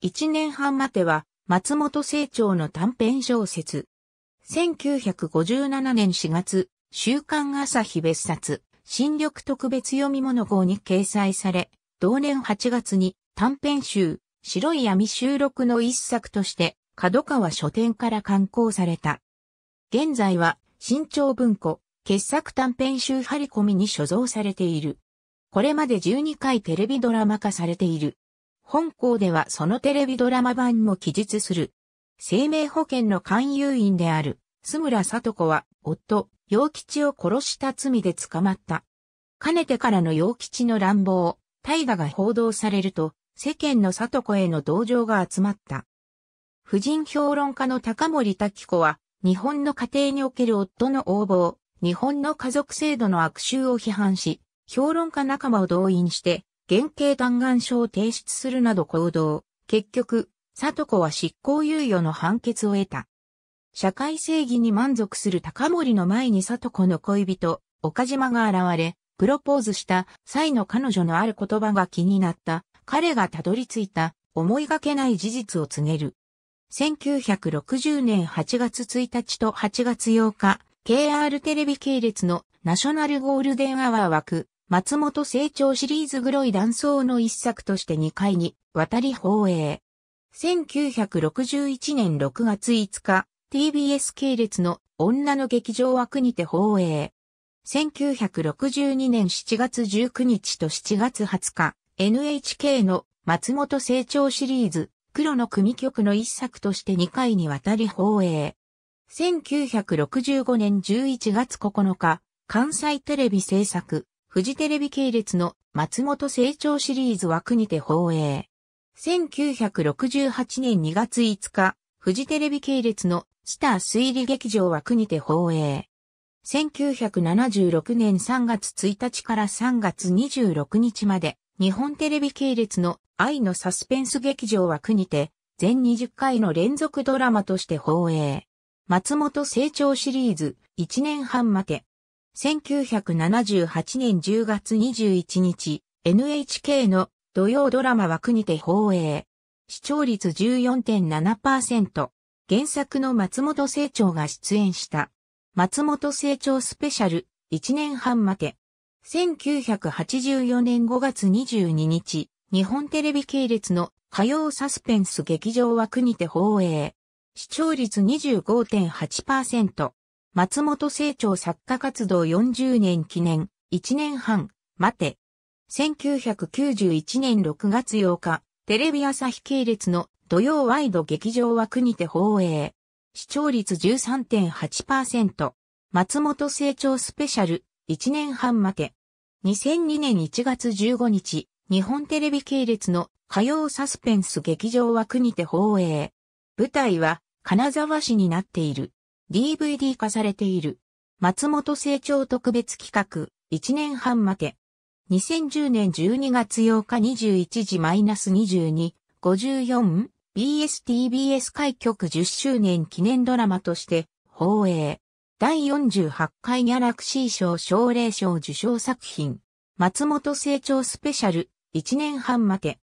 一年半待ては、松本清張の短編小説。1957年4月、週刊朝日別冊、新緑特別読み物号に掲載され、同年8月に短編集、白い闇収録の一作として、角川書店から刊行された。現在は、新潮文庫、傑作短編集張り込みに所蔵されている。これまで12回テレビドラマ化されている。本校ではそのテレビドラマ版も記述する。生命保険の勧誘員である、須村里子は、夫、陽吉を殺した罪で捕まった。かねてからの陽吉の乱暴、大河が報道されると、世間の里子への同情が集まった。婦人評論家の高森滝子は、日本の家庭における夫の横暴、日本の家族制度の悪臭を批判し、評論家仲間を動員して、原型弾丸書を提出するなど行動。結局、里子は執行猶予の判決を得た。社会正義に満足する高森の前に里子の恋人、岡島が現れ、プロポーズした際の彼女のある言葉が気になった。彼がたどり着いた思いがけない事実を告げる。1960年8月1日と8月8日、KR テレビ系列のナショナルゴールデンアワー枠、松本成長シリーズ黒い断層の一作として2回に渡り放映。1961年6月5日、TBS 系列の女の劇場枠にて放映。1962年7月19日と7月20日、NHK の松本成長シリーズ、黒の組曲の一作として2回にわたり放映。1965年11月9日、関西テレビ制作、フジテレビ系列の松本成長シリーズ枠にて放映。1968年2月5日、フジテレビ系列のスター推理劇場枠にて放映。1976年3月1日から3月26日まで、日本テレビ系列の愛のサスペンス劇場枠にて、全20回の連続ドラマとして放映。松本成長シリーズ1年半まで1978年10月21日、NHK の土曜ドラマ枠にて放映。視聴率14.7%。原作の松本清張が出演した。松本清張スペシャル、1年半待て。1984年5月22日、日本テレビ系列の火曜サスペンス劇場枠にて放映。視聴率25.8%。松本清張作家活動40年記念、1年半、待て。1991年6月8日、テレビ朝日系列の土曜ワイド劇場は国て放映。視聴率13.8%。松本清長スペシャル、1年半待て。2002年1月15日、日本テレビ系列の火曜サスペンス劇場は国て放映。舞台は金沢市になっている。DVD 化されている。松本成長特別企画、1年半待て。2010年12月8日21時マイナス22、54、BSTBS 開局10周年記念ドラマとして放映。第48回ギャラクシー賞奨励賞受賞作品。松本成長スペシャル、1年半待て。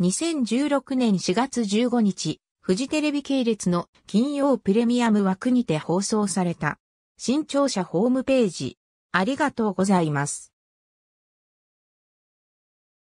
2016年4月15日、フジテレビ系列の金曜プレミアム枠にて放送された。新庁舎ホームページ。ありがとうございます。